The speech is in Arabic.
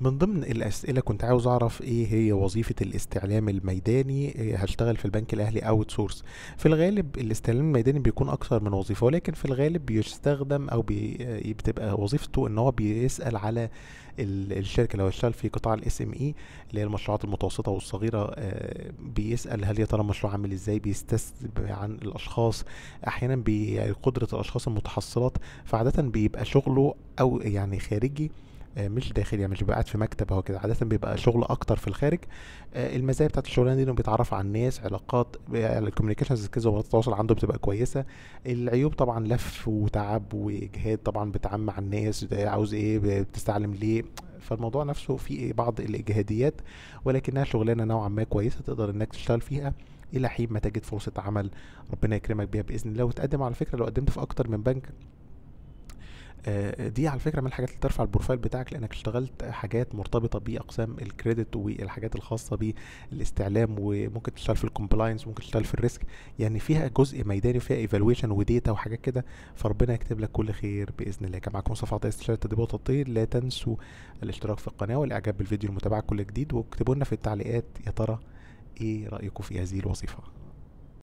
من ضمن الأسئلة كنت عاوز أعرف إيه هي وظيفة الاستعلام الميداني إيه، هشتغل في البنك الأهلي أوت سورس في الغالب الاستعلام الميداني بيكون أكثر من وظيفة ولكن في الغالب بيستخدم أو بي... إيه، بتبقى وظيفته إن هو بيسأل على الشركة لو اشتغل في قطاع الاس ام اي e اللي هي المشروعات المتوسطة والصغيرة آه، بيسأل هل يا ترى المشروع عامل ازاي بيستسأل عن الأشخاص أحيانا بقدرة الأشخاص المتحصلات فعادة بيبقى شغله أو يعني خارجي آه، مش داخل يعني مش قاعد في مكتب هو كده عاده بيبقى شغل اكتر في الخارج آه، المزايا بتاعت الشغلانه دي انه بيتعرف على الناس علاقات الكوميونيكيشن سكيلز ومهارات التواصل عنده بتبقى كويسه العيوب طبعا لف وتعب واجهاد طبعا بتعم على الناس عاوز ايه بتستعلم ليه فالموضوع نفسه فيه إيه، بعض الاجهاديات ولكنها شغلانه نوعا ما كويسه تقدر انك تشتغل فيها الى حين ما تجد فرصه عمل ربنا يكرمك بيها باذن الله وتقدم على فكره لو قدمت في اكتر من بنك آه، دي على فكره من الحاجات اللي ترفع البروفايل بتاعك لانك اشتغلت حاجات مرتبطه باقسام الكريدت والحاجات الخاصه بالاستعلام وممكن تشتغل في الكومبلاينس ممكن تشتغل في الريسك يعني فيها جزء ميداني وفيها ايفالويشن وديتا وحاجات كده فربنا يكتب لك كل خير باذن الله كان معاكم مصطفى عطيه استشاره التدريب والتطوير لا تنسوا الاشتراك في القناه والاعجاب بالفيديو المتابعه كل جديد واكتبوا لنا في التعليقات يا ترى ايه رايكم في هذه الوظيفه